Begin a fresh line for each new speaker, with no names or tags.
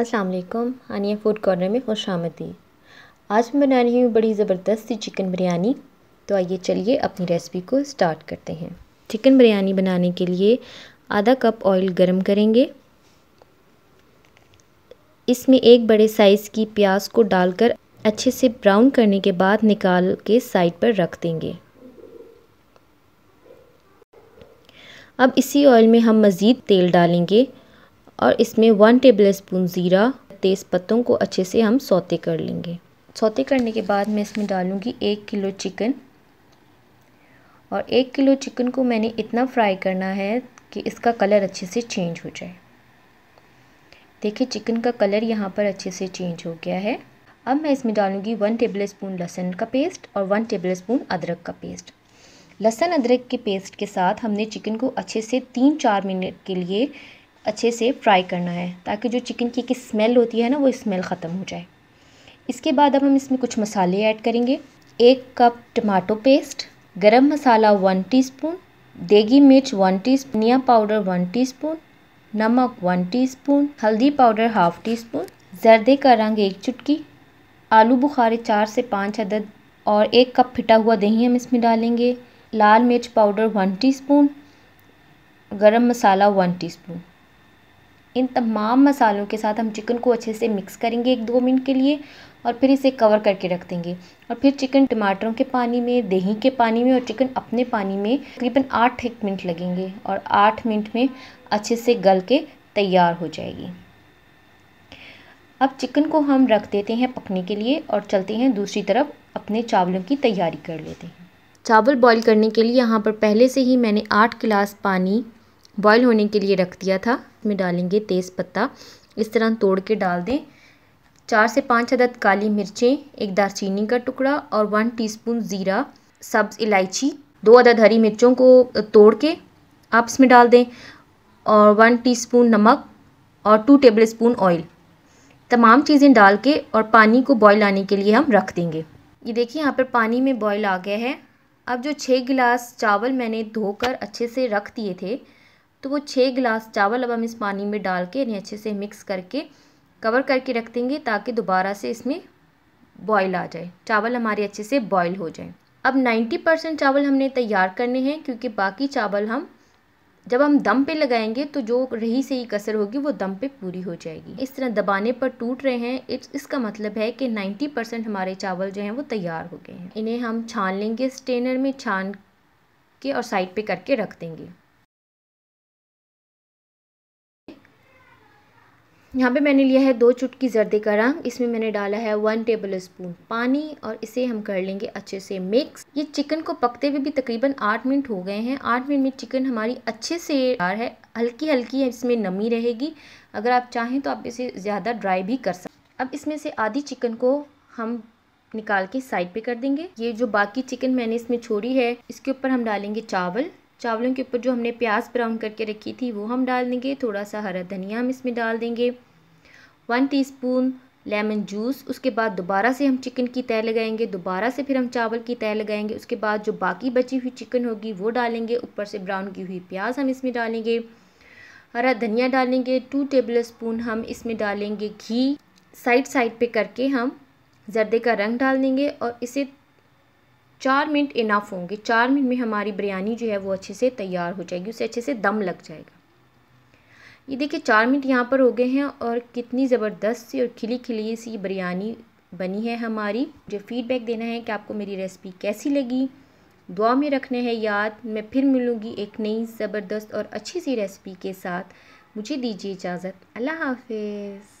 Aslam आनिया food corner में खुश आमदी आज मैं बना रही हूँ बड़ी ज़बरदस्त सी चिकन बिरयानी तो आइए चलिए अपनी रेसिपी को स्टार्ट करते हैं चिकन बिरयानी बनाने के लिए आधा कप ऑयल गरम करेंगे इसमें एक बड़े साइज़ की प्याज को डालकर अच्छे से ब्राउन करने के बाद निकाल के साइड पर रख देंगे अब इसी ऑयल में हम मज़ीद तेल डालेंगे और इसमें वन टेबल स्पून ज़ीरा तेज़ पत्तों को अच्छे से हम सौते कर लेंगे सौते करने के बाद मैं इसमें डालूँगी एक किलो चिकन और एक किलो चिकन को मैंने इतना फ्राई करना है कि इसका कलर अच्छे से चेंज हो जाए देखिए चिकन का कलर यहाँ पर अच्छे से चेंज हो गया है अब मैं इसमें डालूँगी वन टेबल स्पून लहसुन का पेस्ट और वन टेबल स्पून अदरक का पेस्ट लहसुन अदरक के पेस्ट के साथ हमने चिकन को अच्छे से तीन चार मिनट के लिए अच्छे से फ्राई करना है ताकि जो चिकन की एक स्मेल होती है ना वो स्मेल ख़त्म हो जाए इसके बाद अब हम इसमें कुछ मसाले ऐड करेंगे एक कप टमाटो पेस्ट गरम मसाला वन टीस्पून, देगी मिर्च वन टीस्पून, धनिया पाउडर वन टीस्पून, नमक वन टीस्पून, हल्दी पाउडर हाफ़ टी स्पून जर्दे का रंग एक चुटकी आलू बुखारे चार से पाँच अदद और एक कप फिटा हुआ दही हम इसमें डालेंगे लाल मिर्च पाउडर वन टी गरम मसाला वन टीस्पून इन तमाम मसालों के साथ हम चिकन को अच्छे से मिक्स करेंगे एक दो मिनट के लिए और फिर इसे कवर करके रख देंगे और फिर चिकन टमाटरों के पानी में दही के पानी में और चिकन अपने पानी में तकरीबन आठ एक मिनट लगेंगे और आठ मिनट में अच्छे से गल के तैयार हो जाएगी अब चिकन को हम रख देते हैं पकने के लिए और चलते हैं दूसरी तरफ अपने चावलों की तैयारी कर लेते हैं चावल बॉईल करने के लिए यहाँ पर पहले से ही मैंने आठ गिलास पानी बॉईल होने के लिए रख दिया था में डालेंगे तेज़पत्ता इस तरह तोड़ के डाल दें चार से पाँच अदद काली मिर्चें एक चीनी का टुकड़ा और वन टीस्पून ज़ीरा सब्ज़ इलायची दो अदद हरी मिर्चों को तोड़ के आप इसमें डाल दें और वन टीस्पून नमक और टू टेबल स्पून ऑयल तमाम चीज़ें डाल के और पानी को बॉयल आने के लिए हम रख देंगे ये देखिए यहाँ पर पानी में बॉयल आ गया है अब जो छः गिलास चावल मैंने धोकर अच्छे से रख दिए थे तो वो छः गिलास चावल अब हम इस पानी में डाल के इन्हें अच्छे से मिक्स करके कवर करके रख देंगे ताकि दोबारा से इसमें बॉयल आ जाए चावल हमारे अच्छे से बॉयल हो जाए अब 90 परसेंट चावल हमने तैयार करने हैं क्योंकि बाकी चावल हम जब हम दम पे लगाएंगे तो जो रही से ही कसर होगी वो दम पे पूरी हो जाएगी इस तरह दबाने पर टूट रहे हैं इट्स इसका मतलब है कि 90 परसेंट हमारे चावल जो हैं वो तैयार हो गए हैं इन्हें हम छान लेंगे स्टेनर में छान के और साइड पे करके रख देंगे यहाँ पे मैंने लिया है दो चुटकी जर्दे का रंग इसमें मैंने डाला है वन टेबल स्पून पानी और इसे हम कर लेंगे अच्छे से मिक्स ये चिकन को पकते हुए भी तकरीबन आठ मिनट हो गए हैं आठ मिनट में चिकन हमारी अच्छे से तैयार है हल्की हल्की इसमें नमी रहेगी अगर आप चाहें तो आप इसे ज़्यादा ड्राई भी कर सकते अब इसमें से आधी चिकन को हम निकाल के साइड पे कर देंगे ये जो बाकी चिकन मैंने इसमें छोड़ी है इसके ऊपर हम डालेंगे चावल चावलों के ऊपर जो हमने प्याज ब्राउन करके रखी थी वो हम डाल देंगे थोड़ा सा हरा धनिया हम इसमें डाल देंगे वन टीस्पून लेमन जूस उसके बाद दोबारा से हम चिकन की तय लगाएंगे दोबारा से फिर हम चावल की तय लगाएंगे उसके बाद जो बाकी बची हुई चिकन होगी वो डालेंगे ऊपर से ब्राउन की हुई प्याज हम इसमें डालेंगे हरा धनिया डालेंगे टू टेबल स्पून हम इसमें डालेंगे घी साइड साइड पे करके हम जर्दे का रंग डाल देंगे और इसे चार मिनट इनाफ होंगे चार मिनट में हमारी बिरयानी जो है वो अच्छे से तैयार हो जाएगी उसे अच्छे से दम लग जाएगा ये देखिए चार मिनट यहाँ पर हो गए हैं और कितनी ज़बरदस्त सी और खिली खिली सी बिरयानी बनी है हमारी जो फीडबैक देना है कि आपको मेरी रेसिपी कैसी लगी दुआ में रखने हैं याद मैं फिर मिलूँगी एक नई ज़बरदस्त और अच्छी सी रेसिपी के साथ मुझे दीजिए इजाज़त अल्लाह हाफिज़